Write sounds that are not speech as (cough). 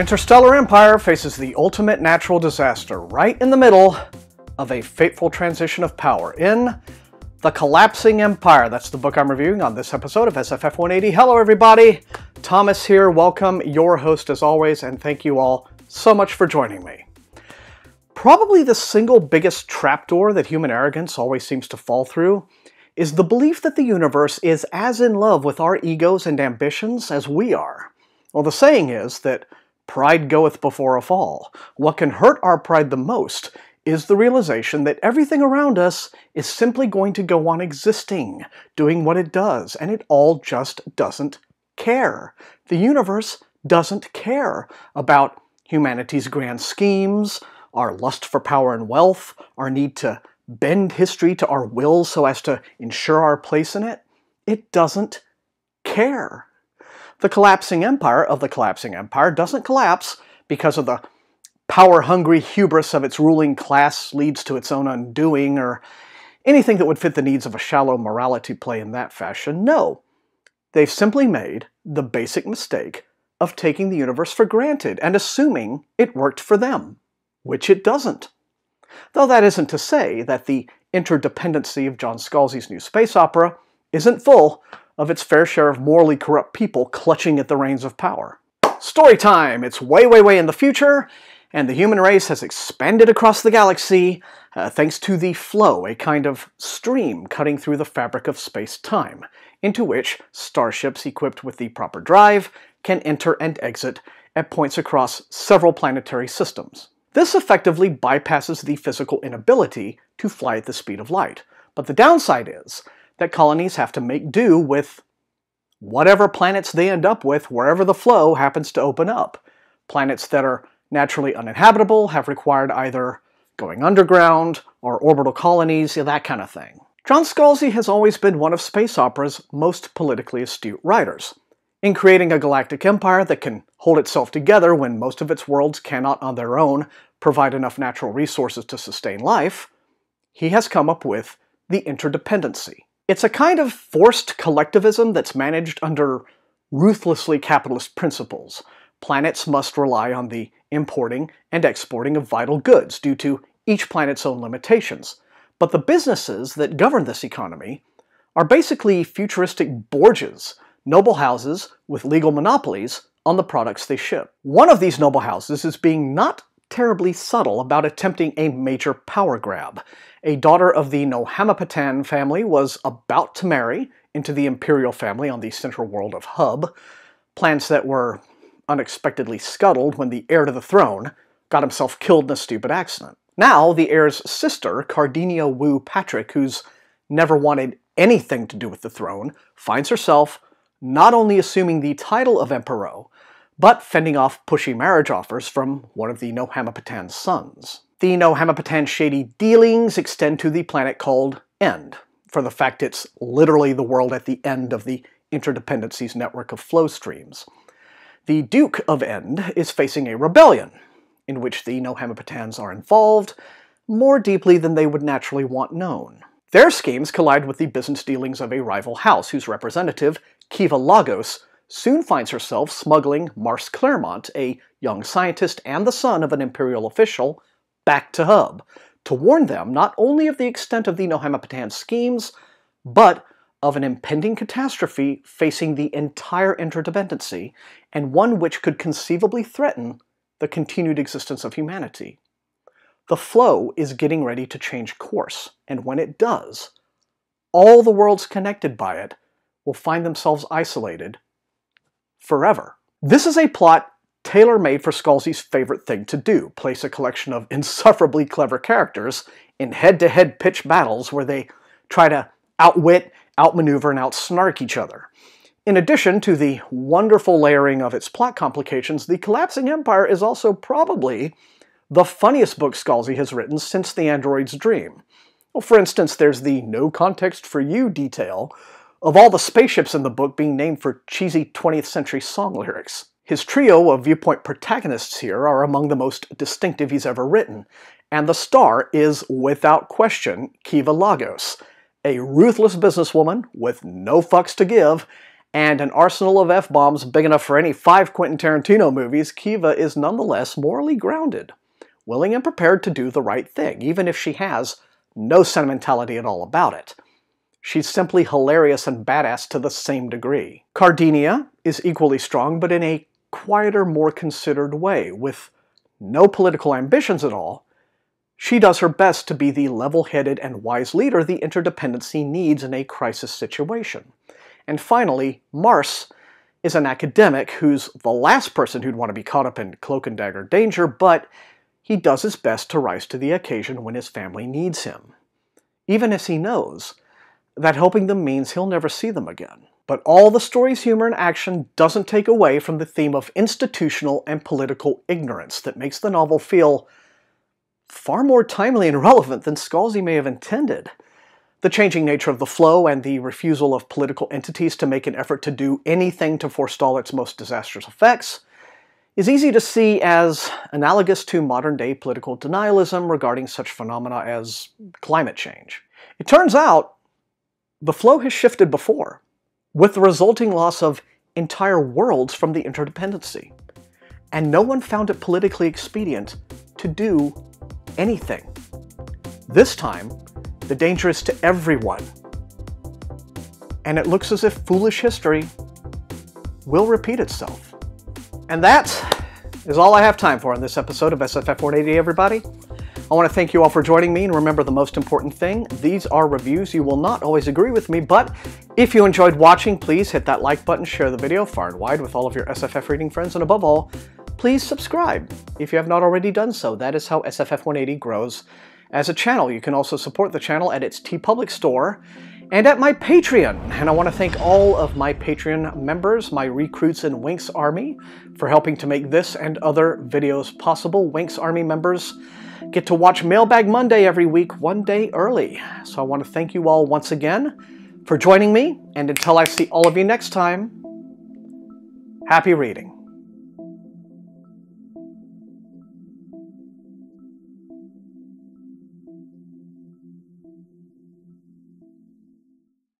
interstellar empire faces the ultimate natural disaster right in the middle of a fateful transition of power in The Collapsing Empire. That's the book I'm reviewing on this episode of SFF 180. Hello, everybody. Thomas here. Welcome, your host as always, and thank you all so much for joining me. Probably the single biggest trapdoor that human arrogance always seems to fall through is the belief that the universe is as in love with our egos and ambitions as we are. Well, the saying is that Pride goeth before a fall. What can hurt our pride the most is the realization that everything around us is simply going to go on existing, doing what it does, and it all just doesn't care. The universe doesn't care about humanity's grand schemes, our lust for power and wealth, our need to bend history to our will so as to ensure our place in it. It doesn't care. The collapsing empire of the collapsing empire doesn't collapse because of the power-hungry hubris of its ruling class leads to its own undoing, or anything that would fit the needs of a shallow morality play in that fashion. No. They've simply made the basic mistake of taking the universe for granted and assuming it worked for them, which it doesn't. Though that isn't to say that the interdependency of John Scalzi's new space opera isn't full of its fair share of morally corrupt people clutching at the reins of power. Story time! It's way, way, way in the future, and the human race has expanded across the galaxy uh, thanks to the flow, a kind of stream cutting through the fabric of space-time, into which starships equipped with the proper drive can enter and exit at points across several planetary systems. This effectively bypasses the physical inability to fly at the speed of light, but the downside is that colonies have to make do with whatever planets they end up with wherever the flow happens to open up. Planets that are naturally uninhabitable have required either going underground or orbital colonies, that kind of thing. John Scalzi has always been one of space opera's most politically astute writers. In creating a galactic empire that can hold itself together when most of its worlds cannot on their own provide enough natural resources to sustain life, he has come up with the interdependency. It's a kind of forced collectivism that's managed under ruthlessly capitalist principles. Planets must rely on the importing and exporting of vital goods due to each planet's own limitations. But the businesses that govern this economy are basically futuristic Borges, noble houses with legal monopolies on the products they ship. One of these noble houses is being not terribly subtle about attempting a major power grab. A daughter of the Nohamapatan family was about to marry into the imperial family on the central world of Hub, plans that were unexpectedly scuttled when the heir to the throne got himself killed in a stupid accident. Now, the heir's sister, Cardinia Wu Patrick, who's never wanted anything to do with the throne, finds herself not only assuming the title of Emperor, but fending off pushy marriage offers from one of the Nohamapatan's sons. The Nohamapatan's shady dealings extend to the planet called End, for the fact it's literally the world at the end of the interdependencies network of flow streams. The Duke of End is facing a rebellion, in which the Nohamapatans are involved, more deeply than they would naturally want known. Their schemes collide with the business dealings of a rival house whose representative, Kiva Lagos, soon finds herself smuggling Mars Claremont, a young scientist and the son of an imperial official, back to Hub, to warn them not only of the extent of the Nohamapatan's schemes, but of an impending catastrophe facing the entire interdependency, and one which could conceivably threaten the continued existence of humanity. The flow is getting ready to change course, and when it does, all the worlds connected by it will find themselves isolated forever. This is a plot tailor-made for Scalzi's favorite thing to do, place a collection of (laughs) insufferably clever characters in head-to-head -head pitch battles where they try to outwit, outmaneuver, and outsnark each other. In addition to the wonderful layering of its plot complications, The Collapsing Empire is also probably the funniest book Scalzi has written since The Android's Dream. Well, for instance, there's the no context for you detail of all the spaceships in the book being named for cheesy 20th century song lyrics. His trio of viewpoint protagonists here are among the most distinctive he's ever written, and the star is, without question, Kiva Lagos, a ruthless businesswoman with no fucks to give, and an arsenal of F-bombs big enough for any five Quentin Tarantino movies, Kiva is nonetheless morally grounded, willing and prepared to do the right thing, even if she has no sentimentality at all about it. She's simply hilarious and badass to the same degree. Cardinia is equally strong, but in a quieter, more considered way, with no political ambitions at all, she does her best to be the level-headed and wise leader the interdependency needs in a crisis situation. And finally, Mars is an academic who's the last person who'd want to be caught up in cloak and dagger danger, but he does his best to rise to the occasion when his family needs him. Even as he knows that helping them means he'll never see them again. But all the story's humor and action doesn't take away from the theme of institutional and political ignorance that makes the novel feel far more timely and relevant than Scalzi may have intended. The changing nature of the flow and the refusal of political entities to make an effort to do anything to forestall its most disastrous effects is easy to see as analogous to modern-day political denialism regarding such phenomena as climate change. It turns out the flow has shifted before, with the resulting loss of entire worlds from the interdependency, and no one found it politically expedient to do anything. This time, the danger is to everyone. And it looks as if foolish history will repeat itself. And that is all I have time for in this episode of SFF 480 everybody. I want to thank you all for joining me, and remember the most important thing, these are reviews. You will not always agree with me, but if you enjoyed watching, please hit that like button, share the video far and wide with all of your SFF reading friends, and above all, please subscribe if you have not already done so. That is how SFF 180 grows as a channel. You can also support the channel at its Public store and at my Patreon. And I want to thank all of my Patreon members, my recruits in Winx Army, for helping to make this and other videos possible. Winx Army members get to watch Mailbag Monday every week one day early. So I want to thank you all once again for joining me, and until I see all of you next time, happy reading.